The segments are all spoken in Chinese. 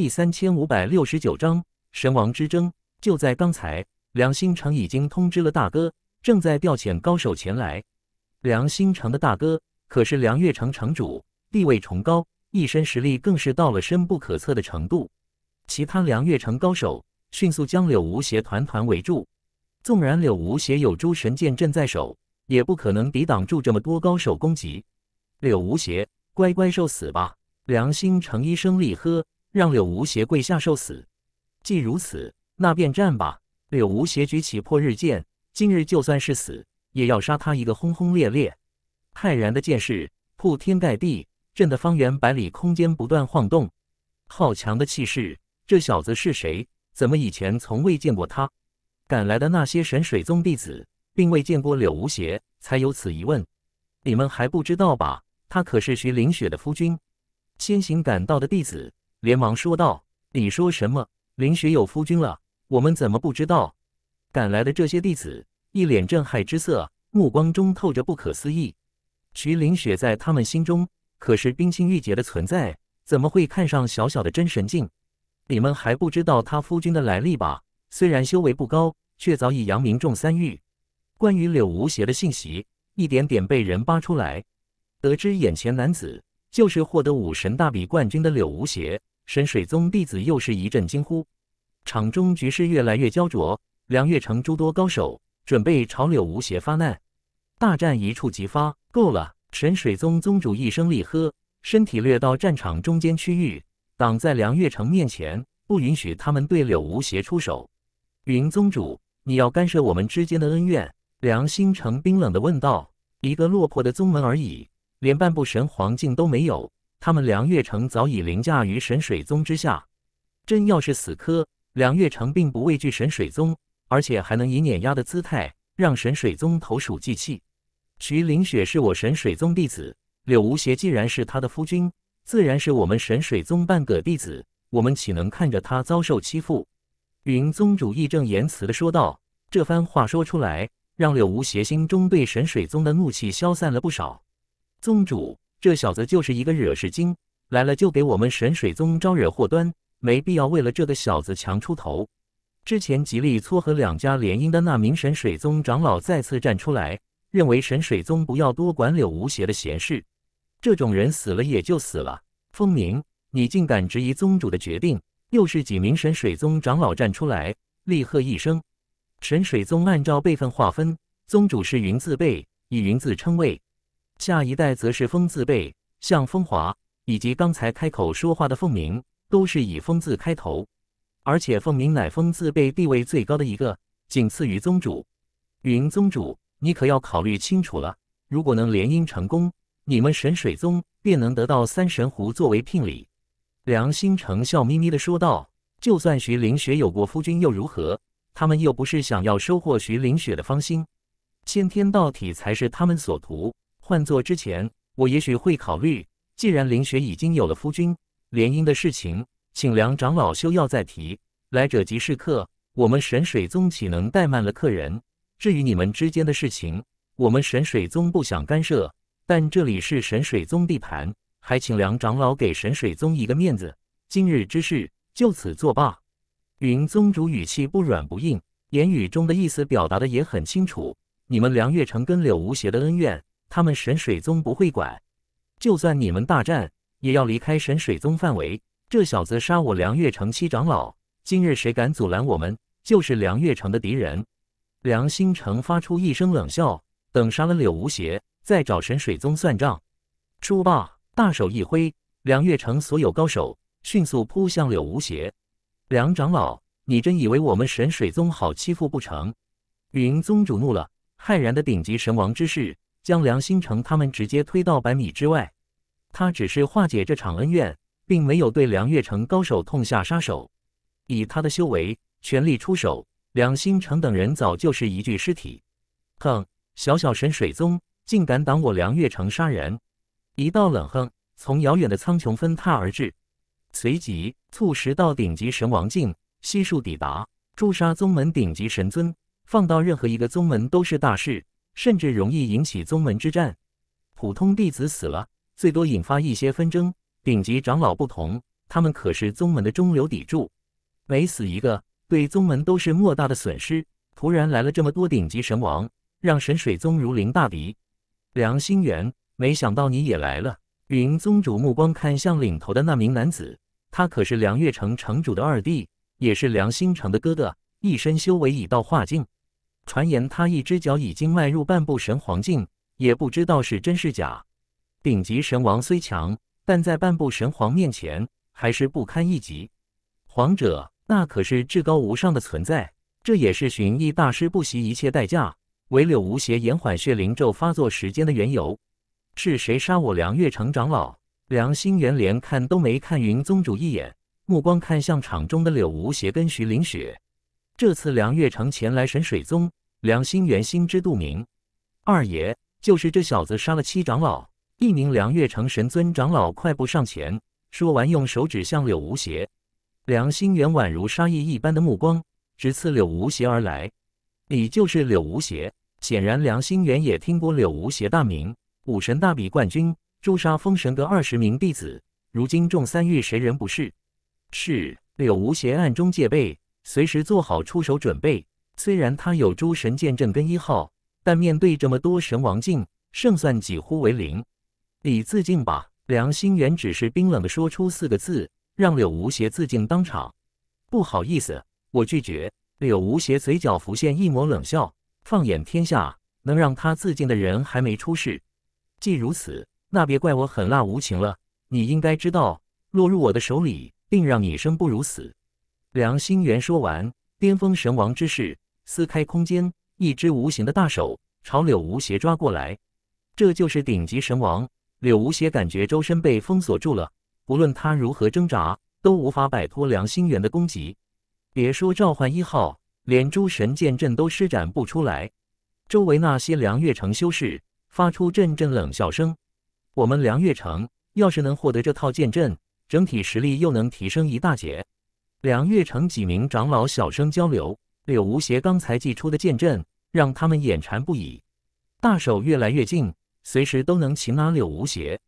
第三千五百六十九章神王之争。就在刚才，梁新城已经通知了大哥，正在调遣高手前来。梁新城的大哥可是梁月城城主，地位崇高，一身实力更是到了深不可测的程度。其他梁月城高手迅速将柳无邪团团围住，纵然柳无邪有诸神剑阵在手，也不可能抵挡住这么多高手攻击。柳无邪，乖乖受死吧！梁新城一声厉喝。让柳无邪跪下受死。既如此，那便战吧！柳无邪举起破日剑，今日就算是死，也要杀他一个轰轰烈烈。骇然的剑势，铺天盖地，震得方圆百里空间不断晃动。好强的气势！这小子是谁？怎么以前从未见过他？赶来的那些神水宗弟子，并未见过柳无邪，才有此疑问。你们还不知道吧？他可是徐凌雪的夫君，先行赶到的弟子。连忙说道：“你说什么？林雪有夫君了？我们怎么不知道？”赶来的这些弟子一脸震撼之色，目光中透着不可思议。徐林雪在他们心中可是冰清玉洁的存在，怎么会看上小小的真神境？你们还不知道他夫君的来历吧？虽然修为不高，却早已扬名众三域。关于柳无邪的信息，一点点被人扒出来，得知眼前男子就是获得武神大比冠军的柳无邪。神水宗弟子又是一阵惊呼，场中局势越来越焦灼。梁月城诸多高手准备朝柳无邪发难，大战一触即发。够了！神水宗宗主一声厉喝，身体掠到战场中间区域，挡在梁月城面前，不允许他们对柳无邪出手。云宗主，你要干涉我们之间的恩怨？梁星城冰冷地问道：“一个落魄的宗门而已，连半步神皇境都没有。”他们梁月城早已凌驾于沈水宗之下，真要是死磕，梁月城并不畏惧沈水宗，而且还能以碾压的姿态让沈水宗投鼠忌器。徐凌雪是我沈水宗弟子，柳无邪既然是他的夫君，自然是我们沈水宗半个弟子，我们岂能看着他遭受欺负？云宗主义正言辞地说道。这番话说出来，让柳无邪心中对沈水宗的怒气消散了不少。宗主。这小子就是一个惹事精，来了就给我们神水宗招惹祸端，没必要为了这个小子强出头。之前极力撮合两家联姻的那名神水宗长老再次站出来，认为神水宗不要多管柳无邪的闲事。这种人死了也就死了。风鸣，你竟敢质疑宗主的决定？又是几名神水宗长老站出来，厉喝一声：“神水宗按照辈分划分，宗主是云字辈，以云字称谓。”下一代则是风字辈，像风华以及刚才开口说话的凤鸣，都是以风字开头。而且凤鸣乃风字辈地位最高的一个，仅次于宗主。云宗主，你可要考虑清楚了。如果能联姻成功，你们神水宗便能得到三神湖作为聘礼。”梁新成笑眯眯地说道：“就算徐凌雪有过夫君又如何？他们又不是想要收获徐凌雪的芳心，先天道体才是他们所图。”换做之前，我也许会考虑。既然林雪已经有了夫君，联姻的事情，请梁长老休要再提。来者即是客，我们神水宗岂能怠慢了客人？至于你们之间的事情，我们神水宗不想干涉。但这里是神水宗地盘，还请梁长老给神水宗一个面子。今日之事就此作罢。云宗主语气不软不硬，言语中的意思表达的也很清楚。你们梁月城跟柳无邪的恩怨。他们神水宗不会管，就算你们大战，也要离开神水宗范围。这小子杀我梁月城七长老，今日谁敢阻拦我们，就是梁月城的敌人。梁新城发出一声冷笑，等杀了柳无邪，再找神水宗算账。说罢，大手一挥，梁月城所有高手迅速扑向柳无邪。梁长老，你真以为我们神水宗好欺负不成？云宗主怒了，骇然的顶级神王之势。将梁新成他们直接推到百米之外，他只是化解这场恩怨，并没有对梁月城高手痛下杀手。以他的修为全力出手，梁新成等人早就是一具尸体。哼，小小神水宗竟敢挡我梁月城杀人！一道冷哼从遥远的苍穹分踏而至，随即促使道顶级神王境悉数抵达，诛杀宗门顶级神尊，放到任何一个宗门都是大事。甚至容易引起宗门之战。普通弟子死了，最多引发一些纷争。顶级长老不同，他们可是宗门的中流砥柱，每死一个，对宗门都是莫大的损失。突然来了这么多顶级神王，让神水宗如临大敌。梁心元，没想到你也来了。云宗主目光看向领头的那名男子，他可是梁月城城主的二弟，也是梁心城的哥哥，一身修为已到化境。传言他一只脚已经迈入半步神皇境，也不知道是真是假。顶级神王虽强，但在半步神皇面前还是不堪一击。皇者，那可是至高无上的存在。这也是寻意大师不惜一切代价为柳无邪延缓血灵咒发作时间的缘由。是谁杀我梁月城长老？梁心元连看都没看云宗主一眼，目光看向场中的柳无邪跟徐凌雪。这次梁月城前来神水宗。梁心元心知肚明，二爷就是这小子杀了七长老。一名梁月城神尊长老快步上前，说完用手指向柳无邪。梁心元宛如杀意一般的目光直刺柳无邪而来。你就是柳无邪？显然梁心元也听过柳无邪大名，武神大比冠军，诛杀封神阁二十名弟子，如今众三域谁人不是？是柳无邪暗中戒备，随时做好出手准备。虽然他有诸神剑阵跟一号，但面对这么多神王境，胜算几乎为零。你自尽吧！梁心元只是冰冷的说出四个字，让柳无邪自尽当场。不好意思，我拒绝。柳无邪嘴角浮现一抹冷笑。放眼天下，能让他自尽的人还没出世。既如此，那别怪我狠辣无情了。你应该知道，落入我的手里，定让你生不如死。梁心元说完，巅峰神王之势。撕开空间，一只无形的大手朝柳无邪抓过来。这就是顶级神王柳无邪，感觉周身被封锁住了，不论他如何挣扎，都无法摆脱梁心元的攻击。别说召唤一号，连诸神剑阵都施展不出来。周围那些梁月城修士发出阵阵冷笑声：“我们梁月城要是能获得这套剑阵，整体实力又能提升一大截。”梁月城几名长老小声交流。柳无邪刚才祭出的剑阵让他们眼馋不已，大手越来越近，随时都能擒拿柳无邪。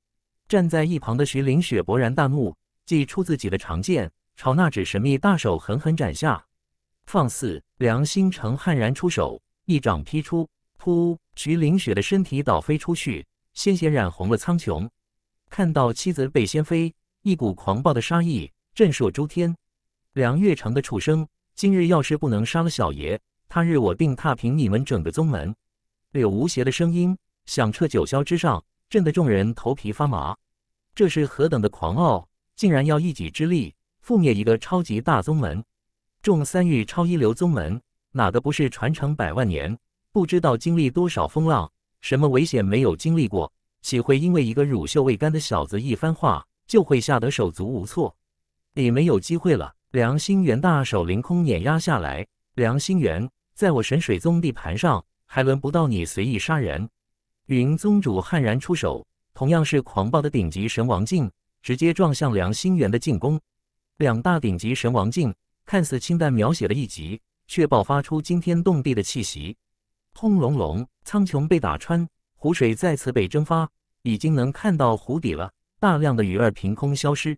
站在一旁的徐凌雪勃然大怒，祭出自己的长剑，朝那指神秘大手狠狠斩下。放肆！梁星辰悍然出手，一掌劈出，噗！徐凌雪的身体倒飞出去，鲜血染红了苍穹。看到妻子被掀飞，一股狂暴的杀意震烁诸天。梁月城的畜生！今日要是不能杀了小爷，他日我定踏平你们整个宗门。柳无邪的声音响彻九霄之上，震得众人头皮发麻。这是何等的狂傲！竟然要一己之力覆灭一个超级大宗门？众三域超一流宗门，哪个不是传承百万年，不知道经历多少风浪，什么危险没有经历过？岂会因为一个乳臭未干的小子一番话，就会吓得手足无措？你没有机会了。梁心元大手凌空碾压下来，梁心元，在我神水宗地盘上，还轮不到你随意杀人！云宗主悍然出手，同样是狂暴的顶级神王境，直接撞向梁心元的进攻。两大顶级神王境，看似清淡描写了一集，却爆发出惊天动地的气息。轰隆隆，苍穹被打穿，湖水再次被蒸发，已经能看到湖底了。大量的鱼儿凭空消失。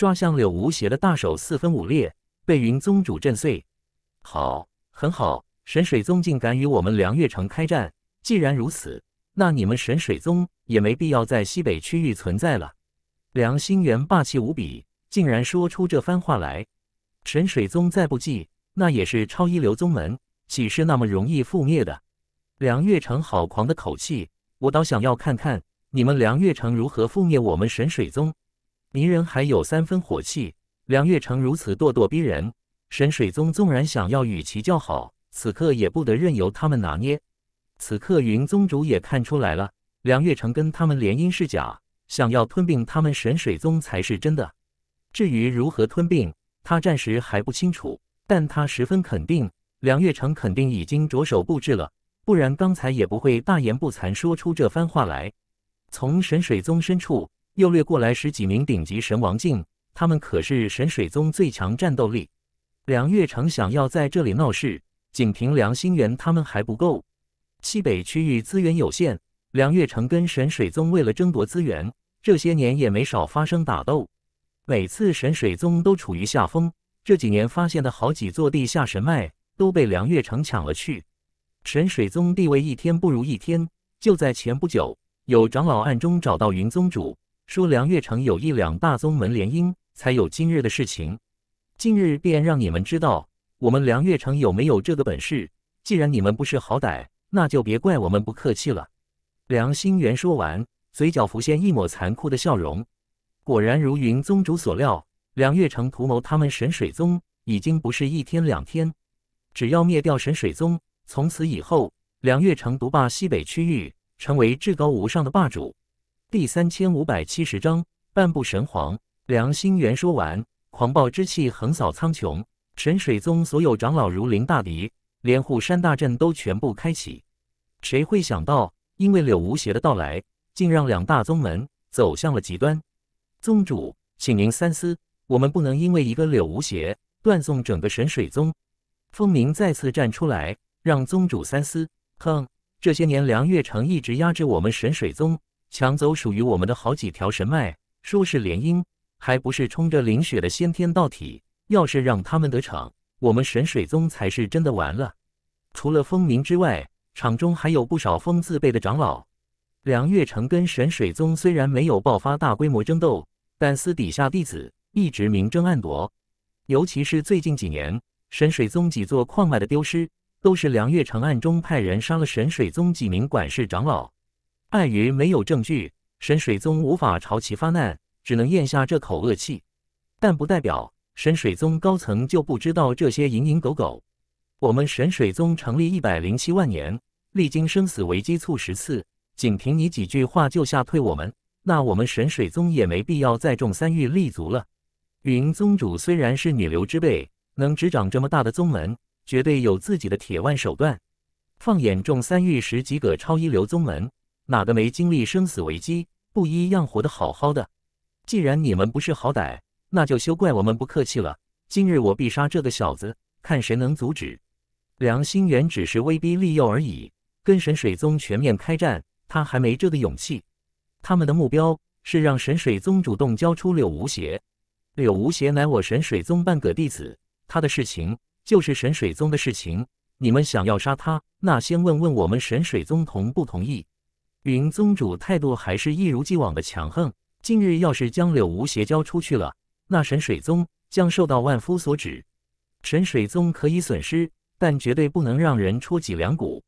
抓向柳无邪的大手四分五裂，被云宗主震碎。好，很好，神水宗竟敢与我们梁月城开战。既然如此，那你们神水宗也没必要在西北区域存在了。梁心元霸气无比，竟然说出这番话来。神水宗再不济，那也是超一流宗门，岂是那么容易覆灭的？梁月城好狂的口气，我倒想要看看你们梁月城如何覆灭我们神水宗。迷人还有三分火气，梁月城如此咄咄逼人，沈水宗纵然想要与其叫好，此刻也不得任由他们拿捏。此刻云宗主也看出来了，梁月城跟他们联姻是假，想要吞并他们沈水宗才是真的。至于如何吞并，他暂时还不清楚，但他十分肯定，梁月城肯定已经着手布置了，不然刚才也不会大言不惭说出这番话来。从沈水宗深处。又掠过来十几名顶级神王境，他们可是神水宗最强战斗力。梁月成想要在这里闹事，仅凭梁心元他们还不够。西北区域资源有限，梁月成跟神水宗为了争夺资源，这些年也没少发生打斗。每次神水宗都处于下风，这几年发现的好几座地下神脉都被梁月成抢了去，神水宗地位一天不如一天。就在前不久，有长老暗中找到云宗主。说梁月城有一两大宗门联姻，才有今日的事情。今日便让你们知道，我们梁月城有没有这个本事。既然你们不识好歹，那就别怪我们不客气了。梁心元说完，嘴角浮现一抹残酷的笑容。果然如云宗主所料，梁月城图谋他们神水宗已经不是一天两天。只要灭掉神水宗，从此以后，梁月城独霸西北区域，成为至高无上的霸主。第三千五百七十章半步神皇。梁心元说完，狂暴之气横扫苍穹，神水宗所有长老如临大敌，连护山大阵都全部开启。谁会想到，因为柳无邪的到来，竟让两大宗门走向了极端？宗主，请您三思，我们不能因为一个柳无邪断送整个神水宗。风鸣再次站出来，让宗主三思。哼，这些年梁月城一直压制我们神水宗。抢走属于我们的好几条神脉，说是联姻，还不是冲着林雪的先天道体？要是让他们得逞，我们神水宗才是真的完了。除了风鸣之外，场中还有不少风字辈的长老。梁月成跟神水宗虽然没有爆发大规模争斗，但私底下弟子一直明争暗夺。尤其是最近几年，神水宗几座矿脉的丢失，都是梁月成暗中派人杀了神水宗几名管事长老。碍于没有证据，沈水宗无法朝其发难，只能咽下这口恶气。但不代表沈水宗高层就不知道这些蝇营狗苟。我们沈水宗成立一百零七万年，历经生死危机数十次，仅凭你几句话就吓退我们，那我们沈水宗也没必要再中三域立足了。云宗主虽然是女流之辈，能执掌这么大的宗门，绝对有自己的铁腕手段。放眼众三域十几个超一流宗门。哪个没经历生死危机，不一样活得好好的？既然你们不是好歹，那就休怪我们不客气了。今日我必杀这个小子，看谁能阻止。梁心远只是威逼利诱而已，跟神水宗全面开战，他还没这个勇气。他们的目标是让神水宗主动交出柳无邪。柳无邪乃我神水宗半个弟子，他的事情就是神水宗的事情。你们想要杀他，那先问问我们神水宗同不同意。云宗主态度还是一如既往的强横，今日要是将柳无邪交出去了，那沈水宗将受到万夫所指。沈水宗可以损失，但绝对不能让人戳脊梁骨。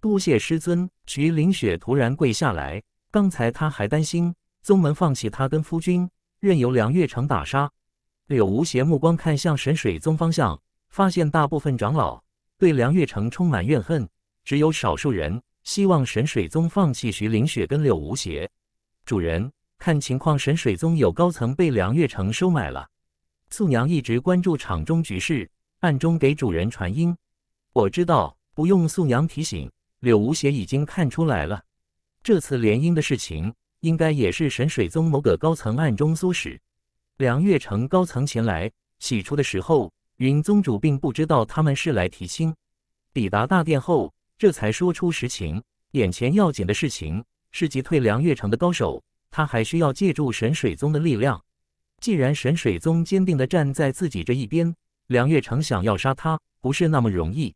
多谢师尊！徐凌雪突然跪下来，刚才他还担心宗门放弃他跟夫君，任由梁月成打杀。柳无邪目光看向沈水宗方向，发现大部分长老对梁月城充满怨恨，只有少数人。希望沈水宗放弃徐凌雪跟柳无邪。主人，看情况，沈水宗有高层被梁月城收买了。素娘一直关注场中局势，暗中给主人传音。我知道，不用素娘提醒，柳无邪已经看出来了。这次联姻的事情，应该也是沈水宗某个高层暗中唆使。梁月城高层前来喜出的时候，云宗主并不知道他们是来提亲。抵达大殿后。这才说出实情。眼前要紧的事情是击退梁月城的高手，他还需要借助沈水宗的力量。既然沈水宗坚定地站在自己这一边，梁月城想要杀他不是那么容易。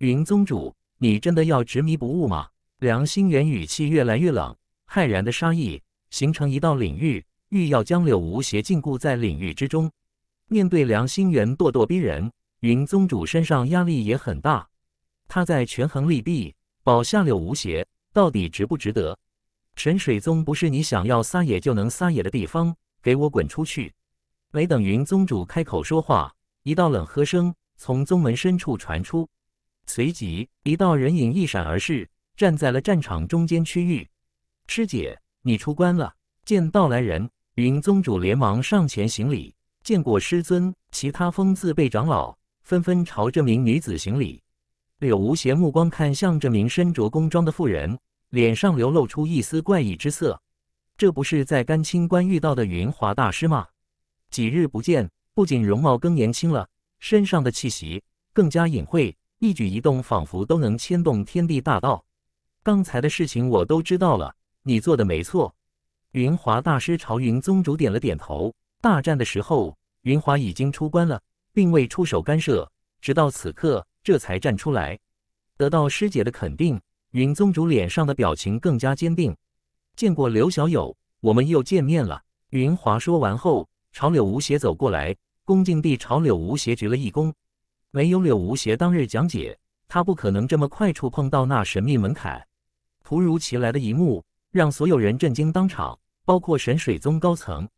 云宗主，你真的要执迷不悟吗？梁心元语气越来越冷，骇然的杀意形成一道领域，欲要将柳无邪禁锢在领域之中。面对梁心元咄咄逼人，云宗主身上压力也很大。他在权衡利弊，保下柳无邪到底值不值得？神水宗不是你想要撒野就能撒野的地方，给我滚出去！没等云宗主开口说话，一道冷喝声从宗门深处传出，随即一道人影一闪而逝，站在了战场中间区域。师姐，你出关了！见到来人，云宗主连忙上前行礼，见过师尊。其他风字辈长老纷纷朝这名女子行礼。柳无邪目光看向这名身着工装的妇人，脸上流露出一丝怪异之色。这不是在甘清关遇到的云华大师吗？几日不见，不仅容貌更年轻了，身上的气息更加隐晦，一举一动仿佛都能牵动天地大道。刚才的事情我都知道了，你做的没错。云华大师朝云宗主点了点头。大战的时候，云华已经出关了，并未出手干涉，直到此刻。这才站出来，得到师姐的肯定。云宗主脸上的表情更加坚定。见过刘小友，我们又见面了。云华说完后，朝柳无邪走过来，恭敬地朝柳无邪鞠了一躬。没有柳无邪当日讲解，他不可能这么快触碰到那神秘门槛。突如其来的一幕，让所有人震惊当场，包括神水宗高层、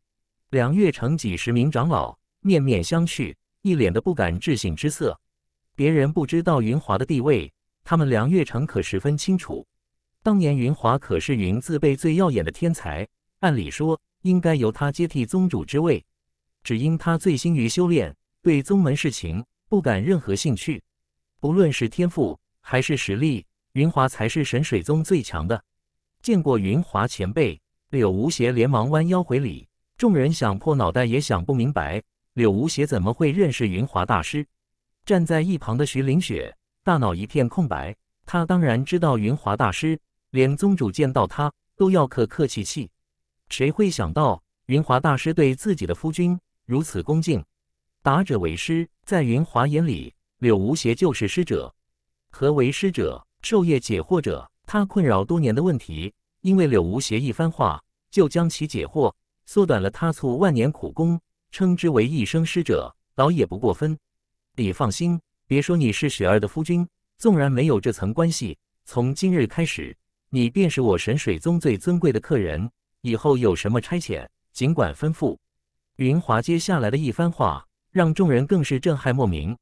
梁月城几十名长老，面面相觑，一脸的不敢置信之色。别人不知道云华的地位，他们梁月城可十分清楚。当年云华可是云字辈最耀眼的天才，按理说应该由他接替宗主之位，只因他醉心于修炼，对宗门事情不感任何兴趣。不论是天赋还是实力，云华才是神水宗最强的。见过云华前辈，柳无邪连忙弯腰回礼。众人想破脑袋也想不明白，柳无邪怎么会认识云华大师。站在一旁的徐凌雪大脑一片空白。她当然知道云华大师，连宗主见到她都要客客气气。谁会想到云华大师对自己的夫君如此恭敬？达者为师，在云华眼里，柳无邪就是师者。何为师者？授业解惑者。他困扰多年的问题，因为柳无邪一番话就将其解惑，缩短了他做万年苦功，称之为一生师者，倒也不过分。你放心，别说你是雪儿的夫君，纵然没有这层关系，从今日开始，你便是我神水宗最尊贵的客人。以后有什么差遣，尽管吩咐。云华接下来的一番话，让众人更是震撼莫名。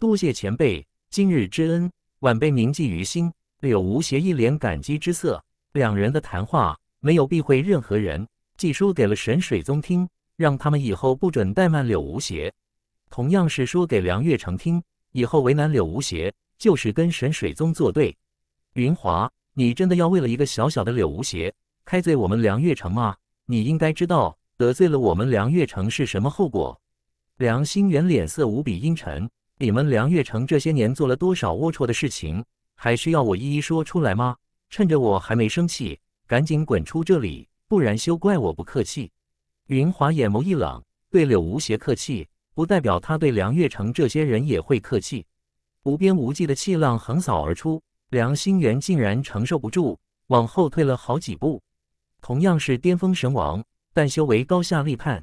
多谢前辈今日之恩，晚辈铭记于心。柳无邪一脸感激之色。两人的谈话没有避讳任何人，既说给了神水宗听，让他们以后不准怠慢柳无邪。同样是说给梁月城听，以后为难柳无邪就是跟沈水宗作对。云华，你真的要为了一个小小的柳无邪，开罪我们梁月城吗？你应该知道得罪了我们梁月城是什么后果。梁心元脸色无比阴沉，你们梁月城这些年做了多少龌龊的事情，还需要我一一说出来吗？趁着我还没生气，赶紧滚出这里，不然休怪我不客气。云华眼眸一冷，对柳无邪客气。不代表他对梁月城这些人也会客气。无边无际的气浪横扫而出，梁心元竟然承受不住，往后退了好几步。同样是巅峰神王，但修为高下立判。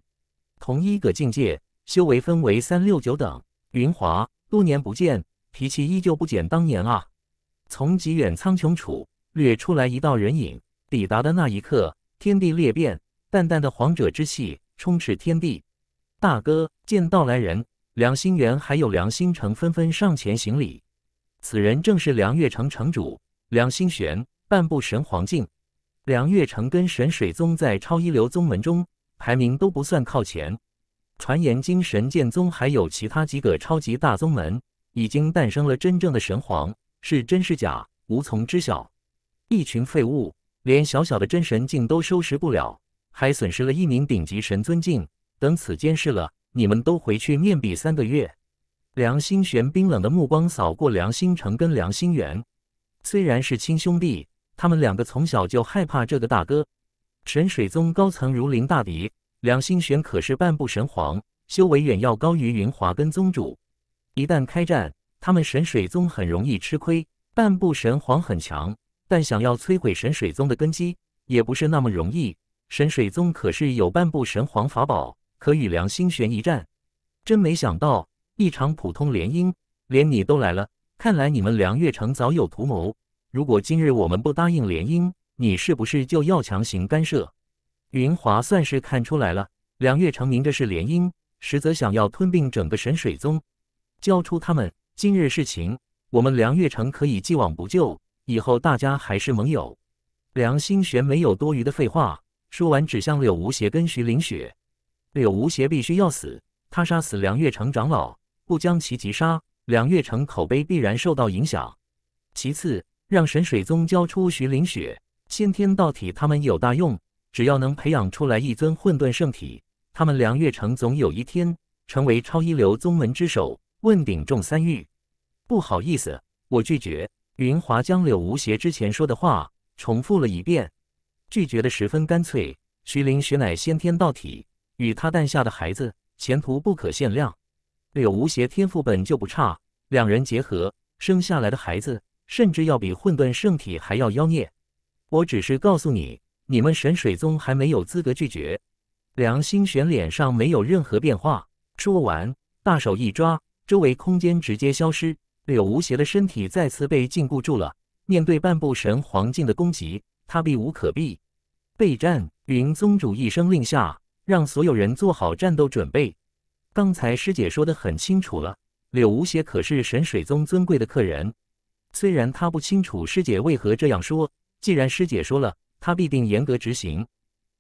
同一个境界，修为分为三六九等。云华多年不见，脾气依旧不减当年啊！从极远苍穹处掠出来一道人影，抵达的那一刻，天地裂变，淡淡的皇者之气充斥天地。大哥见到来人，梁心元还有梁心诚纷纷上前行礼。此人正是梁月城城主梁心玄，半步神皇境。梁月城跟神水宗在超一流宗门中排名都不算靠前。传言，经神剑宗还有其他几个超级大宗门已经诞生了真正的神皇，是真是假，无从知晓。一群废物，连小小的真神境都收拾不了，还损失了一名顶级神尊境。等此件事了，你们都回去面壁三个月。梁心玄冰冷的目光扫过梁心成跟梁心元，虽然是亲兄弟，他们两个从小就害怕这个大哥。神水宗高层如临大敌，梁心玄可是半步神皇，修为远要高于云华跟宗主。一旦开战，他们神水宗很容易吃亏。半步神皇很强，但想要摧毁神水宗的根基也不是那么容易。神水宗可是有半步神皇法宝。可与梁心玄一战，真没想到，一场普通联姻，连你都来了。看来你们梁月城早有图谋。如果今日我们不答应联姻，你是不是就要强行干涉？云华算是看出来了，梁月成明着是联姻，实则想要吞并整个神水宗。交出他们，今日事情我们梁月城可以既往不咎，以后大家还是盟友。梁心玄没有多余的废话，说完指向柳无邪跟徐凌雪。柳无邪必须要死，他杀死梁月城长老，不将其击杀，梁月城口碑必然受到影响。其次，让神水宗交出徐凌雪先天道体，他们有大用，只要能培养出来一尊混沌圣体，他们梁月城总有一天成为超一流宗门之首，问鼎众三域。不好意思，我拒绝。云华将柳无邪之前说的话重复了一遍，拒绝的十分干脆。徐凌雪乃先天道体。与他诞下的孩子前途不可限量。柳无邪天赋本就不差，两人结合生下来的孩子，甚至要比混沌圣体还要妖孽。我只是告诉你，你们神水宗还没有资格拒绝。梁心玄脸上没有任何变化，说完，大手一抓，周围空间直接消失，柳无邪的身体再次被禁锢住了。面对半步神皇境的攻击，他避无可避。备战！云宗主一声令下。让所有人做好战斗准备。刚才师姐说的很清楚了，柳无邪可是神水宗尊贵的客人。虽然他不清楚师姐为何这样说，既然师姐说了，他必定严格执行。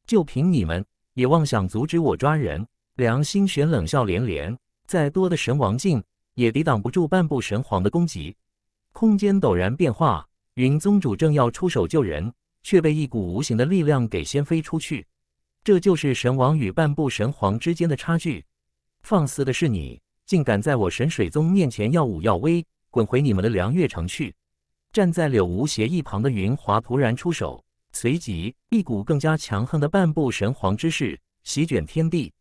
就凭你们，也妄想阻止我抓人？梁心玄冷笑连连，再多的神王境也抵挡不住半步神皇的攻击。空间陡然变化，云宗主正要出手救人，却被一股无形的力量给掀飞出去。这就是神王与半步神皇之间的差距。放肆的是你，竟敢在我神水宗面前耀武耀威，滚回你们的凉月城去！站在柳无邪一旁的云华突然出手，随即一股更加强横的半步神皇之势席卷天地。